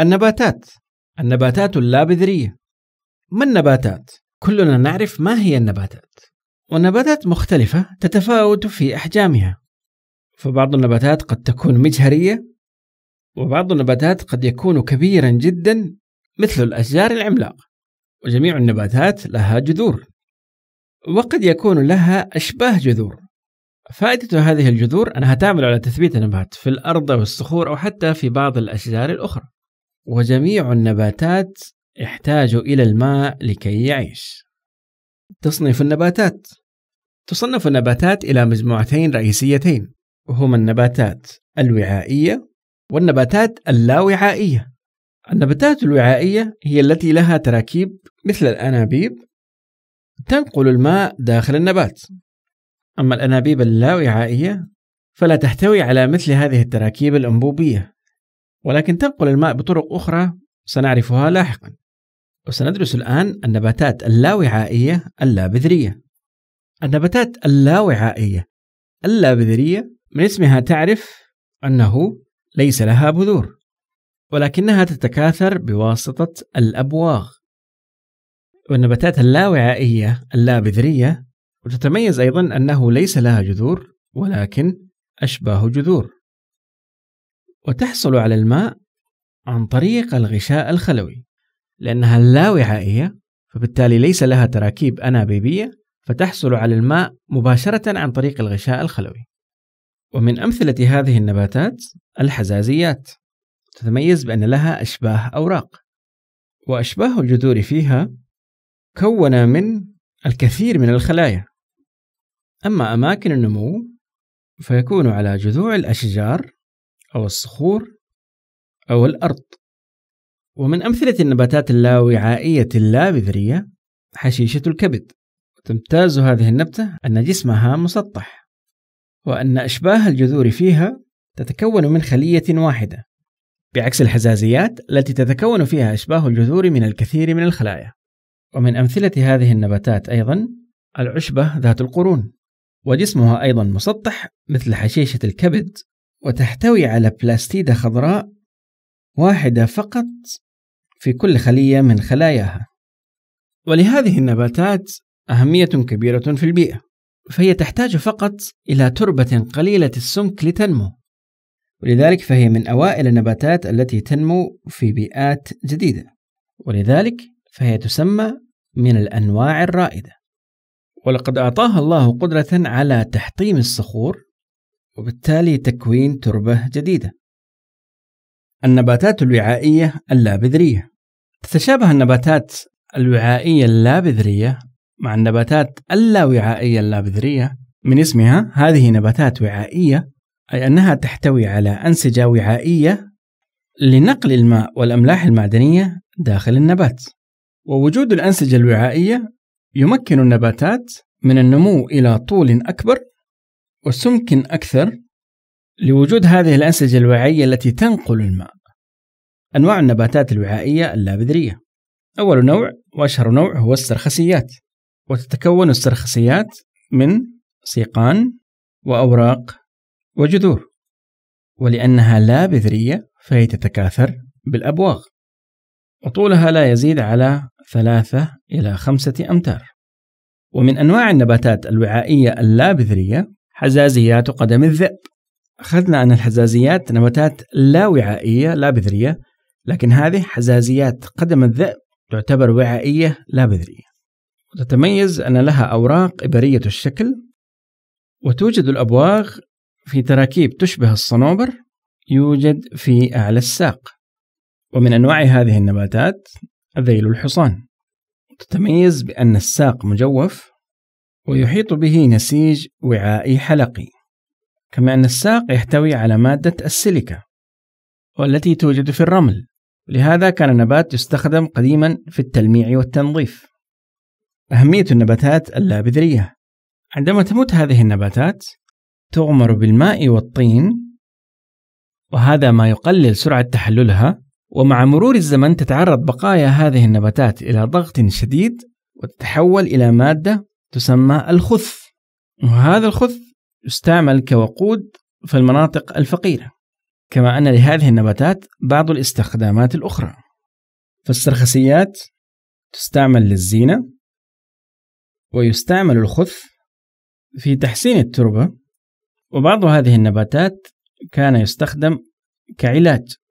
النباتات النباتات اللابذرية ما النباتات؟ كلنا نعرف ما هي النباتات والنباتات مختلفة تتفاوت في أحجامها فبعض النباتات قد تكون مجهرية وبعض النباتات قد يكون كبيرا جدا مثل الأشجار العملاقة وجميع النباتات لها جذور وقد يكون لها أشباه جذور فائدة هذه الجذور أنها تعمل على تثبيت النبات في الأرض والصخور أو حتى في بعض الأشجار الأخرى وجميع النباتات يحتاج إلى الماء لكي يعيش. تصنيف النباتات تصنف النباتات إلى مجموعتين رئيسيتين وهما النباتات الوعائية والنباتات اللاوعائية. النباتات الوعائية هي التي لها تراكيب مثل الأنابيب تنقل الماء داخل النبات. أما الأنابيب اللاوعائية فلا تحتوي على مثل هذه التراكيب الأنبوبية ولكن تنقل الماء بطرق أخرى سنعرفها لاحقا وسندرس الآن النباتات اللاوعائية اللابذرية النباتات اللاوعائية اللابذرية من اسمها تعرف أنه ليس لها بذور ولكنها تتكاثر بواسطة الأبواغ والنباتات اللاوعائية اللابذرية وتتميز أيضا أنه ليس لها جذور ولكن أشباه جذور وتحصل على الماء عن طريق الغشاء الخلوي لأنها لا وعائية فبالتالي ليس لها تراكيب أنابيبية فتحصل على الماء مباشرة عن طريق الغشاء الخلوي ومن أمثلة هذه النباتات الحزازيات تتميز بأن لها أشباه أوراق وأشباه الجذور فيها مكونة من الكثير من الخلايا أما أماكن النمو فيكون على جذوع الأشجار أو الصخور أو الأرض ومن أمثلة النباتات اللاوعائية اللابذرية حشيشة الكبد تمتاز هذه النبتة أن جسمها مسطح وأن أشباه الجذور فيها تتكون من خلية واحدة بعكس الحزازيات التي تتكون فيها أشباه الجذور من الكثير من الخلايا ومن أمثلة هذه النباتات أيضا العشبة ذات القرون وجسمها أيضا مسطح مثل حشيشة الكبد وتحتوي على بلاستيدة خضراء واحدة فقط في كل خلية من خلاياها ولهذه النباتات أهمية كبيرة في البيئة فهي تحتاج فقط إلى تربة قليلة السمك لتنمو ولذلك فهي من أوائل النباتات التي تنمو في بيئات جديدة ولذلك فهي تسمى من الأنواع الرائدة ولقد أعطاها الله قدرة على تحطيم الصخور وبالتالي تكوين تربة جديدة. النباتات الوعائية اللابذرية تتشابه النباتات الوعائية اللابذرية مع النباتات اللاوعائية اللابذرية من اسمها هذه نباتات وعائية أي أنها تحتوي على أنسجة وعائية لنقل الماء والأملاح المعدنية داخل النبات ووجود الأنسجة الوعائية يمكن النباتات من النمو إلى طول أكبر وسمك أكثر لوجود هذه الأنسجة الوعية التي تنقل الماء. أنواع النباتات الوعائية اللابذرية. أول نوع وأشهر نوع هو السرخسيات، وتتكون السرخسيات من سيقان وأوراق وجذور، ولأنها لابذرية فهي تتكاثر بالأبواغ، وطولها لا يزيد على ثلاثة إلى خمسة أمتار. ومن أنواع النباتات الوعائية اللابذرية حزازيات وقدم الذئب أخذنا أن الحزازيات نباتات لا وعائية لا بذرية لكن هذه حزازيات قدم الذئب تعتبر وعائية لا بذرية وتتميز أن لها أوراق إبرية الشكل وتوجد الأبواغ في تراكيب تشبه الصنوبر يوجد في أعلى الساق ومن أنواع هذه النباتات ذيل الحصان تتميز بأن الساق مجوف ويحيط به نسيج وعائي حلقي كما أن الساق يحتوي على مادة السيليكا والتي توجد في الرمل لهذا كان النبات يستخدم قديما في التلميع والتنظيف أهمية النباتات اللابذرية عندما تموت هذه النباتات تغمر بالماء والطين وهذا ما يقلل سرعة تحللها ومع مرور الزمن تتعرض بقايا هذه النباتات إلى ضغط شديد وتتحول إلى مادة تسمى الخث وهذا الخث يستعمل كوقود في المناطق الفقيرة كما أن لهذه النباتات بعض الاستخدامات الأخرى فالسرخسيات تستعمل للزينة ويستعمل الخث في تحسين التربة وبعض هذه النباتات كان يستخدم كعلاج